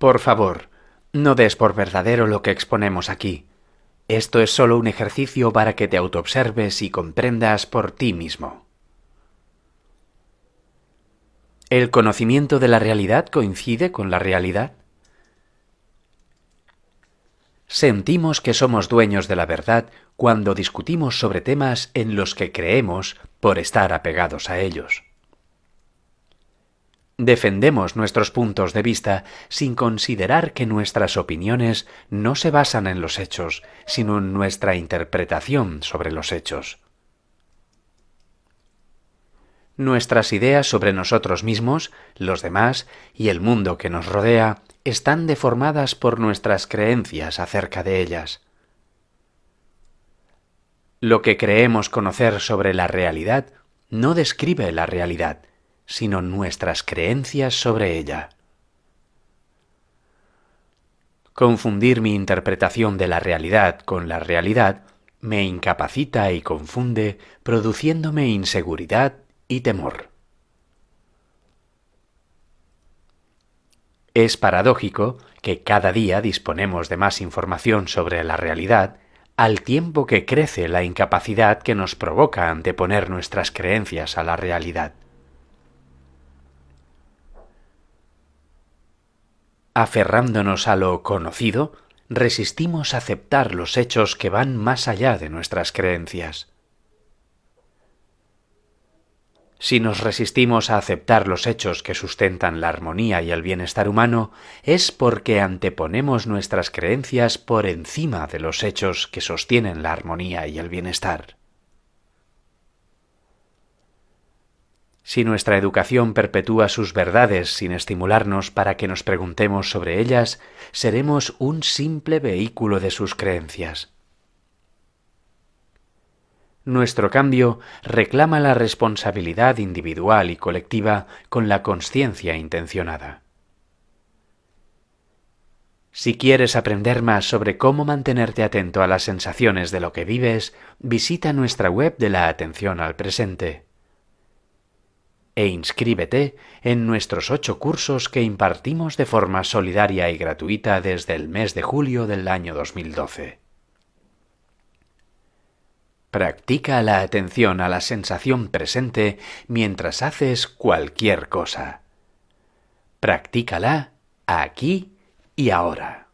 Por favor, no des por verdadero lo que exponemos aquí. Esto es solo un ejercicio para que te autoobserves y comprendas por ti mismo. ¿El conocimiento de la realidad coincide con la realidad? Sentimos que somos dueños de la verdad cuando discutimos sobre temas en los que creemos por estar apegados a ellos. Defendemos nuestros puntos de vista sin considerar que nuestras opiniones no se basan en los hechos, sino en nuestra interpretación sobre los hechos. Nuestras ideas sobre nosotros mismos, los demás y el mundo que nos rodea están deformadas por nuestras creencias acerca de ellas. Lo que creemos conocer sobre la realidad no describe la realidad, sino nuestras creencias sobre ella. Confundir mi interpretación de la realidad con la realidad me incapacita y confunde, produciéndome inseguridad y temor. Es paradójico que cada día disponemos de más información sobre la realidad al tiempo que crece la incapacidad que nos provoca anteponer nuestras creencias a la realidad. Aferrándonos a lo conocido, resistimos a aceptar los hechos que van más allá de nuestras creencias. Si nos resistimos a aceptar los hechos que sustentan la armonía y el bienestar humano, es porque anteponemos nuestras creencias por encima de los hechos que sostienen la armonía y el bienestar. si nuestra educación perpetúa sus verdades sin estimularnos para que nos preguntemos sobre ellas, seremos un simple vehículo de sus creencias. Nuestro cambio reclama la responsabilidad individual y colectiva con la conciencia intencionada. Si quieres aprender más sobre cómo mantenerte atento a las sensaciones de lo que vives, visita nuestra web de la atención al presente e inscríbete en nuestros ocho cursos que impartimos de forma solidaria y gratuita desde el mes de julio del año 2012. Practica la atención a la sensación presente mientras haces cualquier cosa. Practícala aquí y ahora.